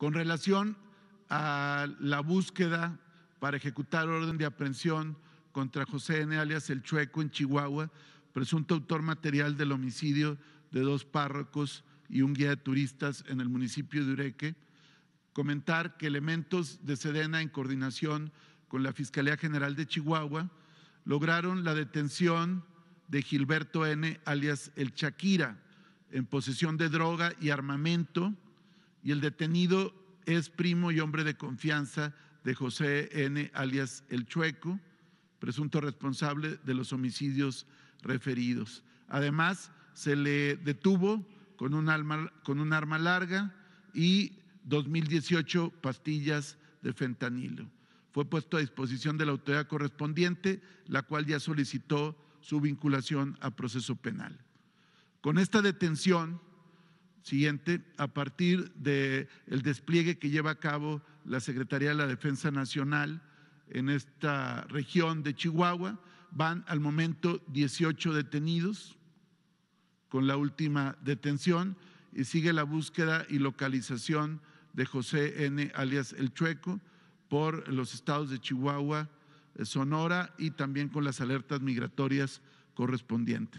con relación a la búsqueda para ejecutar orden de aprehensión contra José N. alias El Chueco en Chihuahua, presunto autor material del homicidio de dos párrocos y un guía de turistas en el municipio de Ureque. Comentar que elementos de Sedena en coordinación con la Fiscalía General de Chihuahua lograron la detención de Gilberto N. alias El Shakira en posesión de droga y armamento y el detenido es primo y hombre de confianza de José N., alias El Chueco, presunto responsable de los homicidios referidos. Además, se le detuvo con un, arma, con un arma larga y 2018 pastillas de fentanilo. Fue puesto a disposición de la autoridad correspondiente, la cual ya solicitó su vinculación a proceso penal. Con esta detención, siguiente a partir del despliegue que lleva a cabo la Secretaría de la Defensa Nacional en esta región de Chihuahua. Van al momento 18 detenidos con la última detención y sigue la búsqueda y localización de José N. alias El Chueco por los estados de Chihuahua, eh, Sonora y también con las alertas migratorias correspondientes.